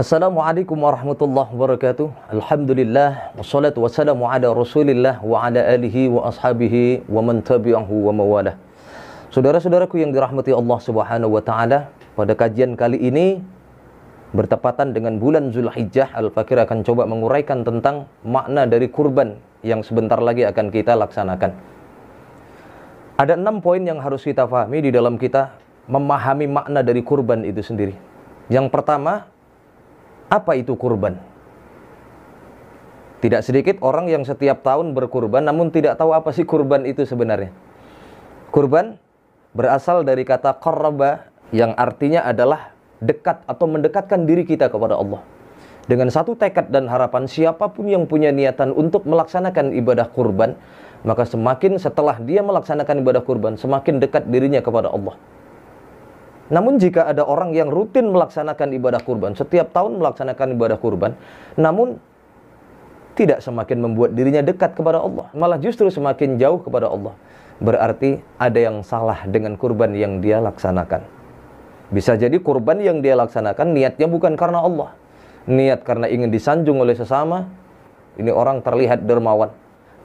Assalamualaikum warahmatullahi wabarakatuh. Alhamdulillah wassalatu wassalamu ala Rasulillah wa ala alihi wa ashabihi wa man wa mawalah. Saudara-saudaraku yang dirahmati Allah Subhanahu wa taala, pada kajian kali ini bertepatan dengan bulan Zulhijjah, Al-Fakir akan coba menguraikan tentang makna dari kurban yang sebentar lagi akan kita laksanakan. Ada enam poin yang harus kita pahami di dalam kita memahami makna dari kurban itu sendiri. Yang pertama, apa itu kurban? Tidak sedikit orang yang setiap tahun berkurban namun tidak tahu apa sih kurban itu sebenarnya. Kurban berasal dari kata qarraba yang artinya adalah dekat atau mendekatkan diri kita kepada Allah. Dengan satu tekad dan harapan siapapun yang punya niatan untuk melaksanakan ibadah kurban, maka semakin setelah dia melaksanakan ibadah kurban, semakin dekat dirinya kepada Allah. Namun jika ada orang yang rutin melaksanakan ibadah kurban, setiap tahun melaksanakan ibadah kurban, namun tidak semakin membuat dirinya dekat kepada Allah, malah justru semakin jauh kepada Allah. Berarti ada yang salah dengan kurban yang dia laksanakan. Bisa jadi kurban yang dia laksanakan niatnya bukan karena Allah. Niat karena ingin disanjung oleh sesama, ini orang terlihat dermawan,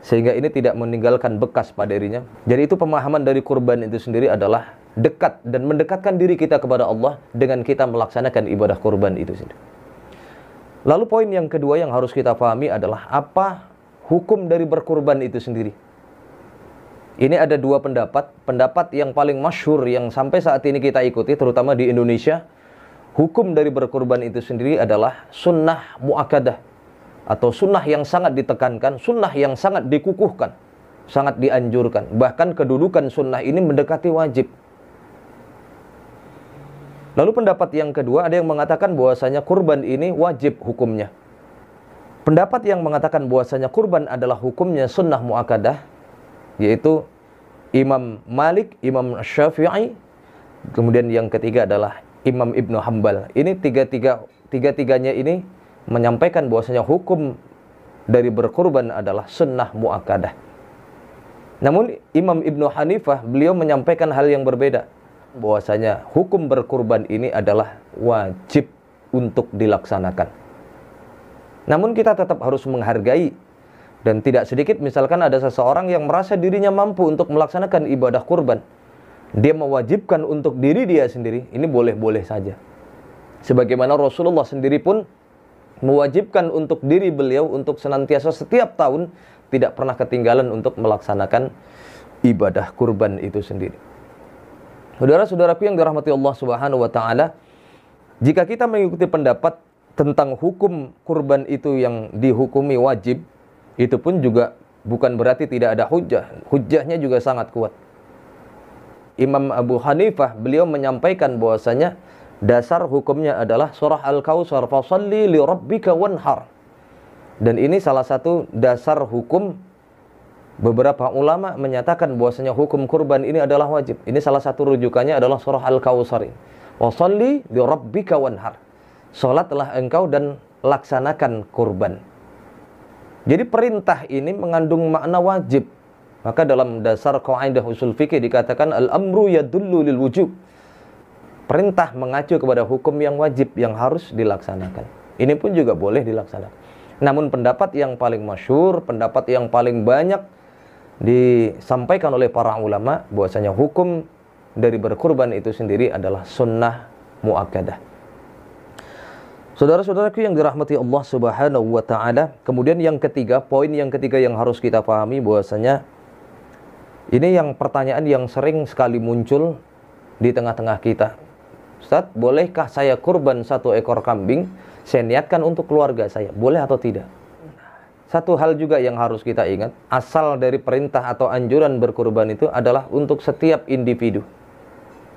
sehingga ini tidak meninggalkan bekas pada dirinya. Jadi itu pemahaman dari kurban itu sendiri adalah dekat dan mendekatkan diri kita kepada Allah dengan kita melaksanakan ibadah kurban itu sendiri. Lalu poin yang kedua yang harus kita pahami adalah apa hukum dari berkurban itu sendiri. Ini ada dua pendapat. Pendapat yang paling masyhur yang sampai saat ini kita ikuti terutama di Indonesia, hukum dari berkurban itu sendiri adalah sunnah mu'akadah atau sunnah yang sangat ditekankan, sunnah yang sangat dikukuhkan, sangat dianjurkan. Bahkan kedudukan sunnah ini mendekati wajib. Lalu pendapat yang kedua ada yang mengatakan bahwasanya kurban ini wajib hukumnya. Pendapat yang mengatakan bahwasanya kurban adalah hukumnya sunnah muakadah yaitu Imam Malik, Imam Syafi'i, kemudian yang ketiga adalah Imam Ibnu Hambal. Ini tiga-tiga tiga-tiganya ini menyampaikan bahwasanya hukum dari berkurban adalah sunnah muakadah. Namun Imam Ibnu Hanifah beliau menyampaikan hal yang berbeda bahwasanya hukum berkurban ini adalah wajib untuk dilaksanakan. Namun kita tetap harus menghargai dan tidak sedikit misalkan ada seseorang yang merasa dirinya mampu untuk melaksanakan ibadah kurban. Dia mewajibkan untuk diri dia sendiri, ini boleh-boleh saja. Sebagaimana Rasulullah sendiri pun mewajibkan untuk diri beliau untuk senantiasa setiap tahun tidak pernah ketinggalan untuk melaksanakan ibadah kurban itu sendiri. Saudara-saudaraku yang dirahmati Allah Subhanahu wa taala, jika kita mengikuti pendapat tentang hukum kurban itu yang dihukumi wajib, itu pun juga bukan berarti tidak ada hujah. Hujahnya juga sangat kuat. Imam Abu Hanifah beliau menyampaikan bahwasanya dasar hukumnya adalah surah Al-Kautsar, "Fashalli li rabbika wanhar." Dan ini salah satu dasar hukum Beberapa ulama menyatakan bahwasanya hukum kurban ini adalah wajib. Ini salah satu rujukannya adalah surah Al-Kautsar. Wasalli li rabbika wanhar. Salatlah engkau dan laksanakan kurban. Jadi perintah ini mengandung makna wajib. Maka dalam dasar kaidah usul fikih dikatakan al-amru yadullu lil wujub. Perintah mengacu kepada hukum yang wajib yang harus dilaksanakan. Ini pun juga boleh dilaksanakan. Namun pendapat yang paling masyur, pendapat yang paling banyak disampaikan oleh para ulama bahwasanya hukum dari berkurban itu sendiri adalah sunnah muakkadah. Saudara-saudaraku yang dirahmati Allah Subhanahu wa taala, kemudian yang ketiga, poin yang ketiga yang harus kita pahami bahwasanya ini yang pertanyaan yang sering sekali muncul di tengah-tengah kita. Ustaz, bolehkah saya kurban satu ekor kambing? Saya niatkan untuk keluarga saya. Boleh atau tidak? Satu hal juga yang harus kita ingat, asal dari perintah atau anjuran berkurban itu adalah untuk setiap individu.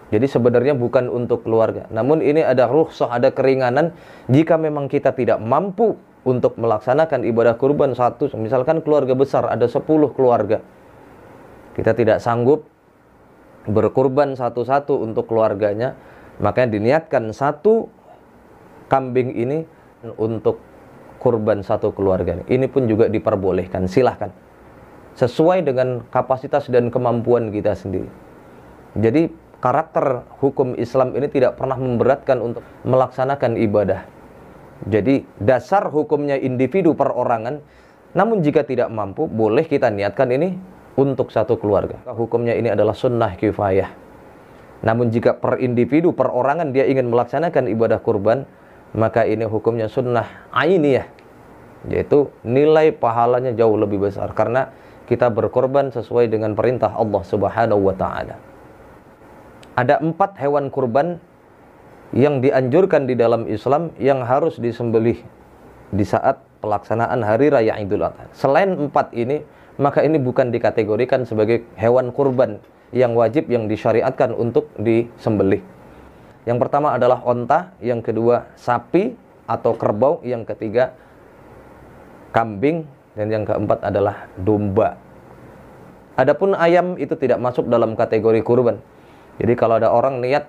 Jadi sebenarnya bukan untuk keluarga. Namun ini ada rukhsah, ada keringanan jika memang kita tidak mampu untuk melaksanakan ibadah kurban satu, misalkan keluarga besar ada 10 keluarga. Kita tidak sanggup berkurban satu-satu untuk keluarganya, makanya diniatkan satu kambing ini untuk kurban satu keluarga. Ini pun juga diperbolehkan, silahkan. Sesuai dengan kapasitas dan kemampuan kita sendiri. Jadi karakter hukum Islam ini tidak pernah memberatkan untuk melaksanakan ibadah. Jadi dasar hukumnya individu perorangan, namun jika tidak mampu, boleh kita niatkan ini untuk satu keluarga. Hukumnya ini adalah sunnah kifayah. Namun jika per individu, perorangan dia ingin melaksanakan ibadah kurban, maka ini hukumnya sunnah ainiyah yaitu nilai pahalanya jauh lebih besar karena kita berkorban sesuai dengan perintah Allah Subhanahu wa taala. Ada empat hewan kurban yang dianjurkan di dalam Islam yang harus disembelih di saat pelaksanaan hari raya Idul Adha. Selain empat ini, maka ini bukan dikategorikan sebagai hewan kurban yang wajib yang disyariatkan untuk disembelih. Yang pertama adalah onta, yang kedua sapi atau kerbau, yang ketiga kambing, dan yang keempat adalah domba. Adapun ayam itu tidak masuk dalam kategori kurban. Jadi kalau ada orang niat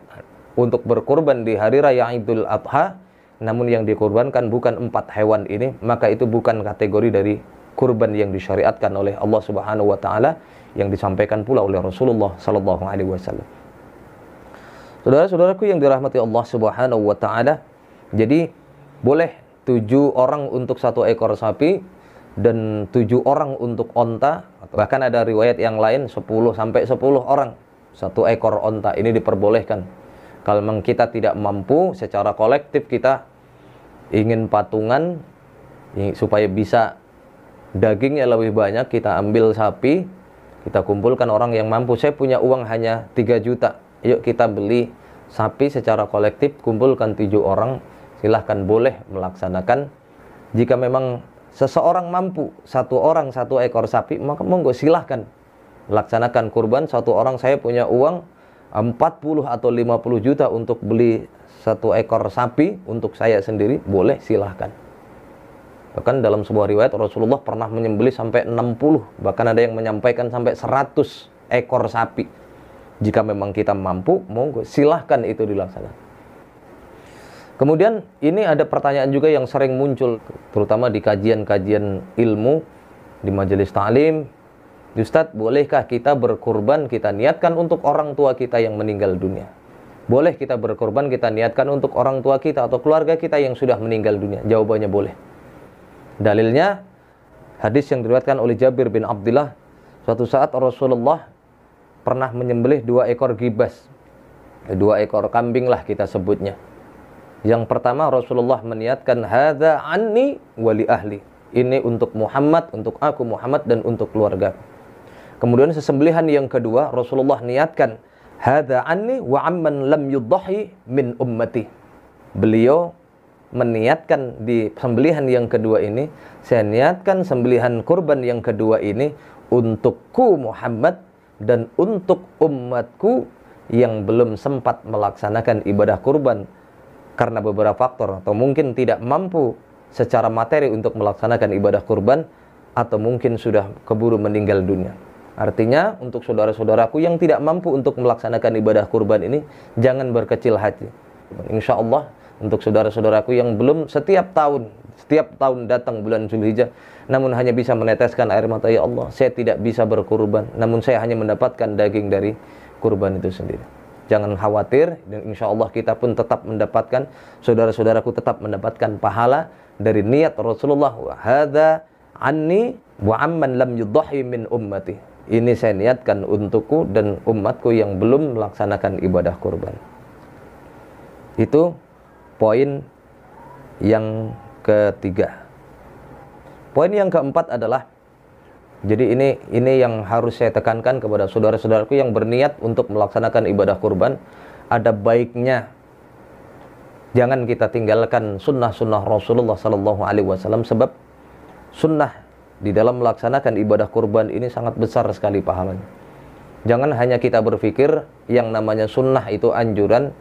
untuk berkurban di hari raya Idul Adha, namun yang dikurbankan bukan empat hewan ini, maka itu bukan kategori dari kurban yang disyariatkan oleh Allah Subhanahu wa taala yang disampaikan pula oleh Rasulullah sallallahu alaihi wasallam. Saudara-saudaraku yang dirahmati Allah Subhanahu wa taala, jadi boleh tujuh orang untuk satu ekor sapi dan tujuh orang untuk onta bahkan ada riwayat yang lain 10 sampai 10 orang satu ekor onta ini diperbolehkan kalau memang kita tidak mampu secara kolektif kita ingin patungan supaya bisa dagingnya lebih banyak kita ambil sapi kita kumpulkan orang yang mampu saya punya uang hanya 3 juta yuk kita beli sapi secara kolektif kumpulkan tujuh orang silahkan boleh melaksanakan jika memang seseorang mampu satu orang satu ekor sapi maka monggo silahkan laksanakan kurban satu orang saya punya uang 40 atau 50 juta untuk beli satu ekor sapi untuk saya sendiri boleh silahkan bahkan dalam sebuah riwayat Rasulullah pernah menyembelih sampai 60 bahkan ada yang menyampaikan sampai 100 ekor sapi jika memang kita mampu, monggo silahkan itu dilaksanakan. Kemudian ini ada pertanyaan juga yang sering muncul, terutama di kajian-kajian ilmu, di majelis ta'lim. Ustadz, bolehkah kita berkorban, kita niatkan untuk orang tua kita yang meninggal dunia? Boleh kita berkorban, kita niatkan untuk orang tua kita atau keluarga kita yang sudah meninggal dunia? Jawabannya boleh. Dalilnya, hadis yang diriwayatkan oleh Jabir bin Abdullah, suatu saat Rasulullah pernah menyembelih dua ekor gibas. Eh, dua ekor kambing lah kita sebutnya. Yang pertama Rasulullah meniatkan hadza anni wali ahli. Ini untuk Muhammad, untuk aku Muhammad dan untuk keluarga. Kemudian sesembelihan yang kedua Rasulullah niatkan hadza anni wa amman lam yudhahi min ummati. Beliau meniatkan di sembelihan yang kedua ini, saya niatkan sembelihan kurban yang kedua ini untukku Muhammad dan untuk umatku yang belum sempat melaksanakan ibadah kurban karena beberapa faktor atau mungkin tidak mampu secara materi untuk melaksanakan ibadah kurban atau mungkin sudah keburu meninggal dunia. Artinya untuk saudara-saudaraku yang tidak mampu untuk melaksanakan ibadah kurban ini jangan berkecil hati. Insya Allah untuk saudara-saudaraku yang belum setiap tahun setiap tahun datang bulan Zulhijjah namun hanya bisa meneteskan air mata ya Allah saya tidak bisa berkurban namun saya hanya mendapatkan daging dari kurban itu sendiri jangan khawatir dan insya Allah kita pun tetap mendapatkan saudara-saudaraku tetap mendapatkan pahala dari niat Rasulullah hadza anni wa amman lam yudhi min ummati ini saya niatkan untukku dan umatku yang belum melaksanakan ibadah kurban itu poin yang ketiga. Poin yang keempat adalah jadi ini ini yang harus saya tekankan kepada saudara-saudaraku yang berniat untuk melaksanakan ibadah kurban, ada baiknya jangan kita tinggalkan sunnah-sunnah Rasulullah Sallallahu Alaihi Wasallam sebab sunnah di dalam melaksanakan ibadah kurban ini sangat besar sekali pahalanya. Jangan hanya kita berpikir yang namanya sunnah itu anjuran,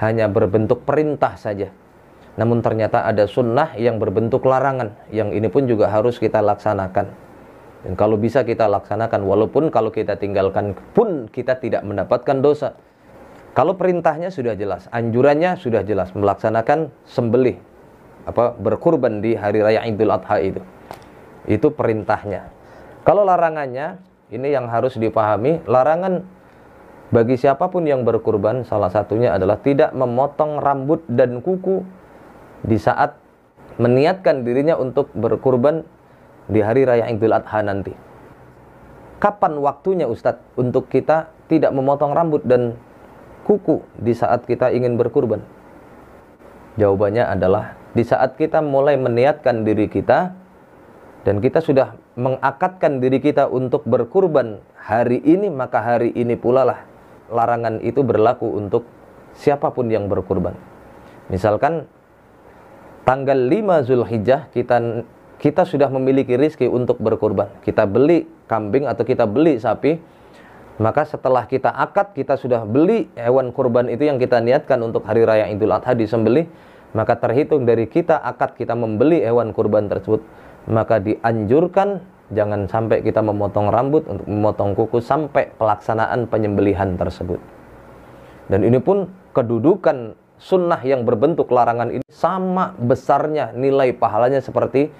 hanya berbentuk perintah saja. Namun ternyata ada sunnah yang berbentuk larangan, yang ini pun juga harus kita laksanakan. Dan kalau bisa kita laksanakan, walaupun kalau kita tinggalkan pun kita tidak mendapatkan dosa. Kalau perintahnya sudah jelas, anjurannya sudah jelas, melaksanakan sembelih, apa berkurban di hari raya Idul Adha itu. Itu perintahnya. Kalau larangannya, ini yang harus dipahami, larangan bagi siapapun yang berkurban, salah satunya adalah tidak memotong rambut dan kuku di saat meniatkan dirinya untuk berkurban di hari raya Idul Adha nanti. Kapan waktunya Ustadz untuk kita tidak memotong rambut dan kuku di saat kita ingin berkurban? Jawabannya adalah di saat kita mulai meniatkan diri kita dan kita sudah mengakatkan diri kita untuk berkurban hari ini maka hari ini pula lah larangan itu berlaku untuk siapapun yang berkurban. Misalkan tanggal 5 Zulhijjah kita kita sudah memiliki rizki untuk berkurban. Kita beli kambing atau kita beli sapi, maka setelah kita akad kita sudah beli hewan kurban itu yang kita niatkan untuk hari raya Idul Adha disembelih, maka terhitung dari kita akad kita membeli hewan kurban tersebut, maka dianjurkan jangan sampai kita memotong rambut untuk memotong kuku sampai pelaksanaan penyembelihan tersebut. Dan ini pun kedudukan sunnah yang berbentuk larangan ini sama besarnya nilai pahalanya seperti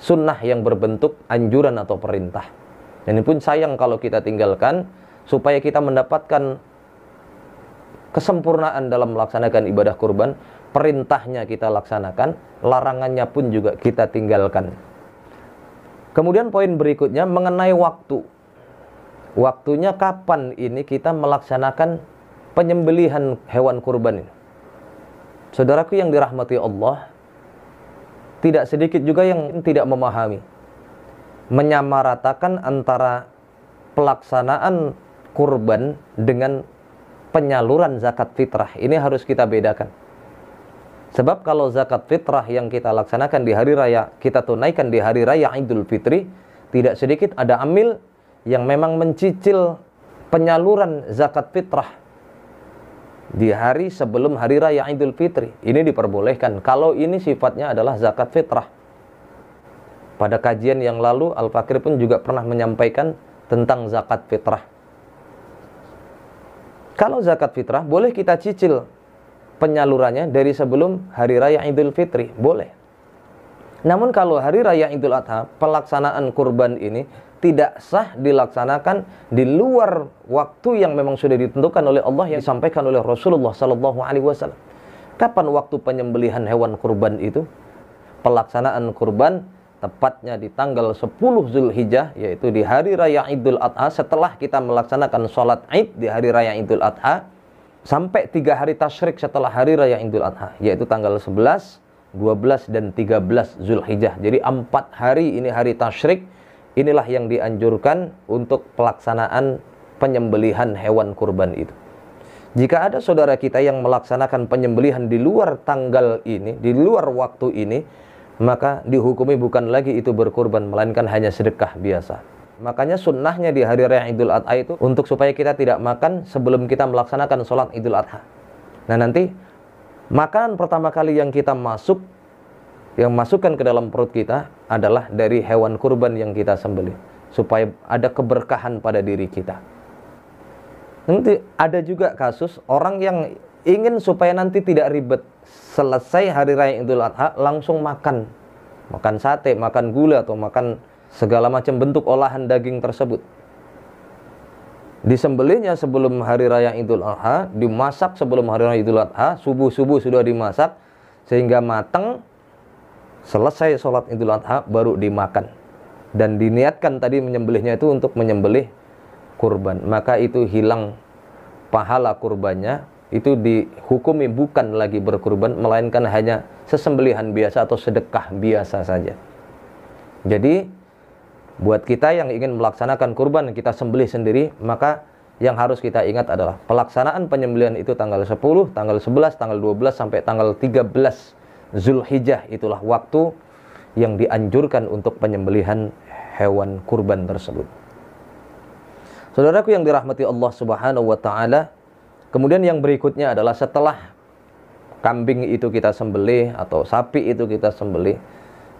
sunnah yang berbentuk anjuran atau perintah. Dan ini pun sayang kalau kita tinggalkan supaya kita mendapatkan kesempurnaan dalam melaksanakan ibadah kurban, perintahnya kita laksanakan, larangannya pun juga kita tinggalkan. Kemudian poin berikutnya mengenai waktu. Waktunya kapan ini kita melaksanakan penyembelihan hewan kurban ini? Saudaraku yang dirahmati Allah, tidak sedikit juga yang tidak memahami menyamaratakan antara pelaksanaan kurban dengan penyaluran zakat fitrah. Ini harus kita bedakan. Sebab kalau zakat fitrah yang kita laksanakan di hari raya, kita tunaikan di hari raya Idul Fitri, tidak sedikit ada amil yang memang mencicil penyaluran zakat fitrah di hari sebelum hari raya Idul Fitri. Ini diperbolehkan kalau ini sifatnya adalah zakat fitrah. Pada kajian yang lalu Al-Fakir pun juga pernah menyampaikan tentang zakat fitrah. Kalau zakat fitrah boleh kita cicil penyalurannya dari sebelum hari raya Idul Fitri, boleh. Namun kalau hari raya Idul Adha, pelaksanaan kurban ini tidak sah dilaksanakan di luar waktu yang memang sudah ditentukan oleh Allah yang disampaikan oleh Rasulullah Sallallahu Alaihi Wasallam. Kapan waktu penyembelihan hewan kurban itu? Pelaksanaan kurban tepatnya di tanggal 10 Zulhijjah yaitu di hari raya Idul Adha setelah kita melaksanakan sholat Id di hari raya Idul Adha sampai tiga hari tasyrik setelah hari raya Idul Adha yaitu tanggal 11, 12 dan 13 Zulhijjah. Jadi empat hari ini hari tasyrik inilah yang dianjurkan untuk pelaksanaan penyembelihan hewan kurban itu. Jika ada saudara kita yang melaksanakan penyembelihan di luar tanggal ini, di luar waktu ini, maka dihukumi bukan lagi itu berkurban melainkan hanya sedekah biasa. Makanya sunnahnya di hari raya Idul Adha itu untuk supaya kita tidak makan sebelum kita melaksanakan sholat Idul Adha. Nah nanti makanan pertama kali yang kita masuk yang masukkan ke dalam perut kita adalah dari hewan kurban yang kita sembelih supaya ada keberkahan pada diri kita. Nanti ada juga kasus orang yang ingin supaya nanti tidak ribet selesai hari raya Idul Adha langsung makan makan sate, makan gula atau makan segala macam bentuk olahan daging tersebut. Disembelihnya sebelum hari raya Idul Adha, dimasak sebelum hari raya Idul Adha, subuh-subuh sudah dimasak sehingga matang. Selesai sholat Idul Adha baru dimakan dan diniatkan tadi menyembelihnya itu untuk menyembelih kurban. Maka itu hilang pahala kurbannya, itu dihukumi bukan lagi berkurban melainkan hanya sesembelihan biasa atau sedekah biasa saja. Jadi Buat kita yang ingin melaksanakan kurban kita sembelih sendiri, maka yang harus kita ingat adalah pelaksanaan penyembelian itu tanggal 10, tanggal 11, tanggal 12 sampai tanggal 13 Zulhijjah itulah waktu yang dianjurkan untuk penyembelihan hewan kurban tersebut. Saudaraku yang dirahmati Allah Subhanahu wa taala, kemudian yang berikutnya adalah setelah kambing itu kita sembelih atau sapi itu kita sembelih,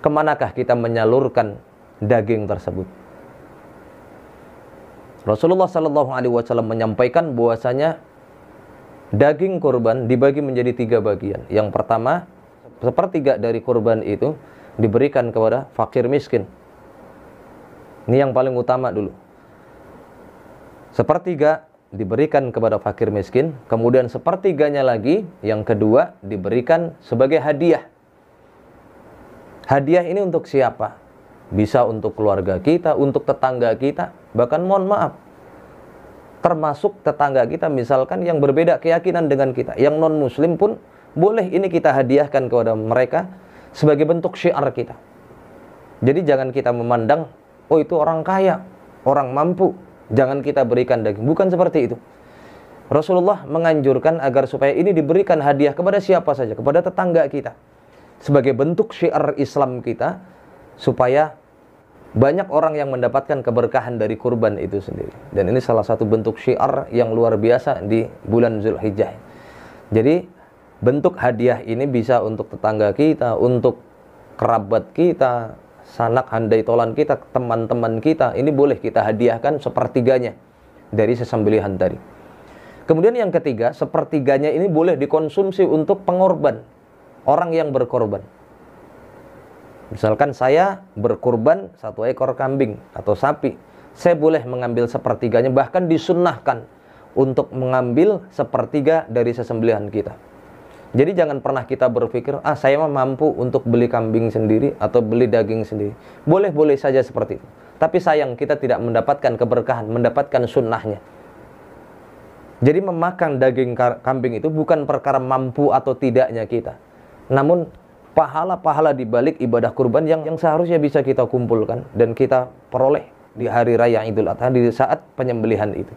kemanakah kita menyalurkan daging tersebut. Rasulullah Shallallahu Alaihi Wasallam menyampaikan bahwasanya daging kurban dibagi menjadi tiga bagian. Yang pertama, sepertiga dari kurban itu diberikan kepada fakir miskin. Ini yang paling utama dulu. Sepertiga diberikan kepada fakir miskin, kemudian sepertiganya lagi yang kedua diberikan sebagai hadiah. Hadiah ini untuk siapa? bisa untuk keluarga kita, untuk tetangga kita, bahkan mohon maaf, termasuk tetangga kita misalkan yang berbeda keyakinan dengan kita, yang non muslim pun boleh ini kita hadiahkan kepada mereka sebagai bentuk syiar kita. Jadi jangan kita memandang, oh itu orang kaya, orang mampu, jangan kita berikan daging. Bukan seperti itu. Rasulullah menganjurkan agar supaya ini diberikan hadiah kepada siapa saja, kepada tetangga kita. Sebagai bentuk syiar Islam kita, supaya banyak orang yang mendapatkan keberkahan dari kurban itu sendiri. Dan ini salah satu bentuk syiar yang luar biasa di bulan Zulhijjah. Jadi bentuk hadiah ini bisa untuk tetangga kita, untuk kerabat kita, sanak handai tolan kita, teman-teman kita. Ini boleh kita hadiahkan sepertiganya dari sesembelihan tadi. Kemudian yang ketiga, sepertiganya ini boleh dikonsumsi untuk pengorban, orang yang berkorban. Misalkan saya berkurban satu ekor kambing atau sapi, saya boleh mengambil sepertiganya bahkan disunnahkan untuk mengambil sepertiga dari sesembelihan kita. Jadi jangan pernah kita berpikir, ah saya mah mampu untuk beli kambing sendiri atau beli daging sendiri. Boleh-boleh saja seperti itu. Tapi sayang kita tidak mendapatkan keberkahan, mendapatkan sunnahnya. Jadi memakan daging kambing itu bukan perkara mampu atau tidaknya kita. Namun pahala-pahala di balik ibadah kurban yang yang seharusnya bisa kita kumpulkan dan kita peroleh di hari raya Idul Adha di saat penyembelihan itu.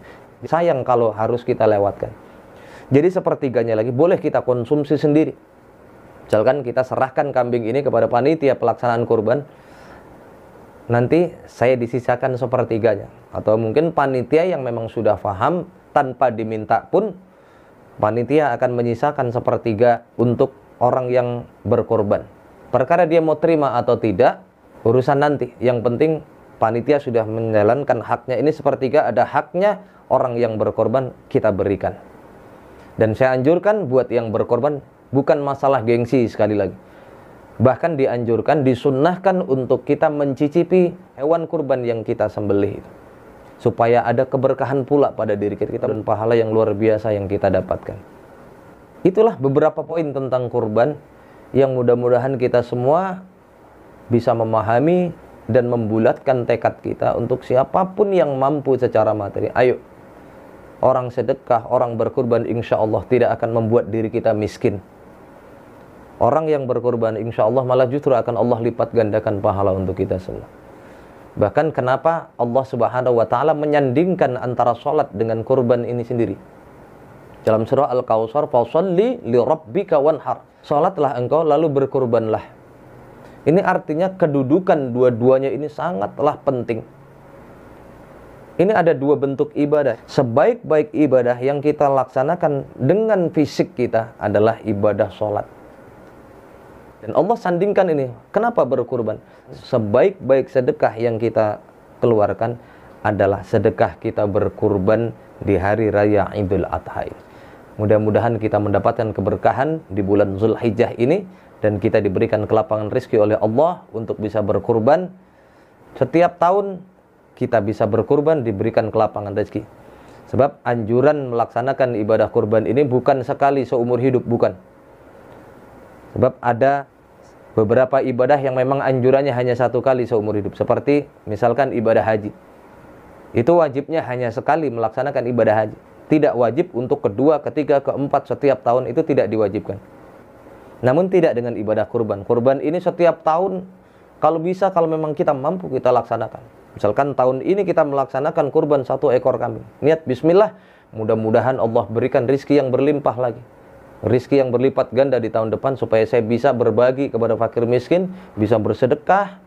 Sayang kalau harus kita lewatkan. Jadi sepertiganya lagi boleh kita konsumsi sendiri. Misalkan kita serahkan kambing ini kepada panitia pelaksanaan kurban, nanti saya disisakan sepertiganya atau mungkin panitia yang memang sudah paham tanpa diminta pun panitia akan menyisakan sepertiga untuk orang yang berkorban. Perkara dia mau terima atau tidak, urusan nanti. Yang penting panitia sudah menjalankan haknya. Ini sepertiga ada haknya orang yang berkorban kita berikan. Dan saya anjurkan buat yang berkorban bukan masalah gengsi sekali lagi. Bahkan dianjurkan, disunnahkan untuk kita mencicipi hewan kurban yang kita sembelih Supaya ada keberkahan pula pada diri kita dan pahala yang luar biasa yang kita dapatkan. Itulah beberapa poin tentang kurban yang mudah-mudahan kita semua bisa memahami dan membulatkan tekad kita untuk siapapun yang mampu secara materi. Ayo, orang sedekah, orang berkurban insya Allah tidak akan membuat diri kita miskin. Orang yang berkorban insya Allah malah justru akan Allah lipat gandakan pahala untuk kita semua. Bahkan kenapa Allah subhanahu wa ta'ala menyandingkan antara sholat dengan kurban ini sendiri. Dalam surah Al-Kausar, "Fasalli li rabbika wanhar." Salatlah engkau lalu berkurbanlah. Ini artinya kedudukan dua-duanya ini sangatlah penting. Ini ada dua bentuk ibadah. Sebaik-baik ibadah yang kita laksanakan dengan fisik kita adalah ibadah sholat. Dan Allah sandingkan ini. Kenapa berkurban? Sebaik-baik sedekah yang kita keluarkan adalah sedekah kita berkurban di hari raya Idul Adha. ini. Mudah-mudahan kita mendapatkan keberkahan di bulan Zulhijjah ini dan kita diberikan kelapangan rizki oleh Allah untuk bisa berkurban. Setiap tahun kita bisa berkurban diberikan kelapangan rezeki. Sebab anjuran melaksanakan ibadah kurban ini bukan sekali seumur hidup, bukan. Sebab ada beberapa ibadah yang memang anjurannya hanya satu kali seumur hidup. Seperti misalkan ibadah haji. Itu wajibnya hanya sekali melaksanakan ibadah haji tidak wajib untuk kedua, ketiga, keempat setiap tahun itu tidak diwajibkan. Namun tidak dengan ibadah kurban. Kurban ini setiap tahun kalau bisa kalau memang kita mampu kita laksanakan. Misalkan tahun ini kita melaksanakan kurban satu ekor kambing. Niat bismillah, mudah-mudahan Allah berikan rizki yang berlimpah lagi. Rizki yang berlipat ganda di tahun depan supaya saya bisa berbagi kepada fakir miskin, bisa bersedekah,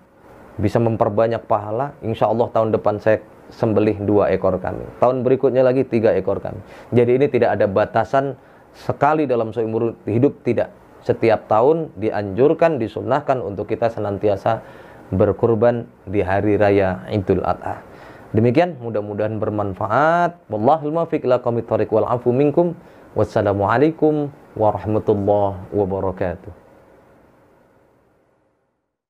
bisa memperbanyak pahala. Insya Allah tahun depan saya sembelih dua ekor kami. Tahun berikutnya lagi tiga ekor kami. Jadi ini tidak ada batasan sekali dalam seumur hidup tidak. Setiap tahun dianjurkan, disunahkan untuk kita senantiasa berkurban di hari raya Idul Adha. Demikian mudah-mudahan bermanfaat. Wallahul muwaffiq ila wal afu minkum. Wassalamualaikum warahmatullahi wabarakatuh.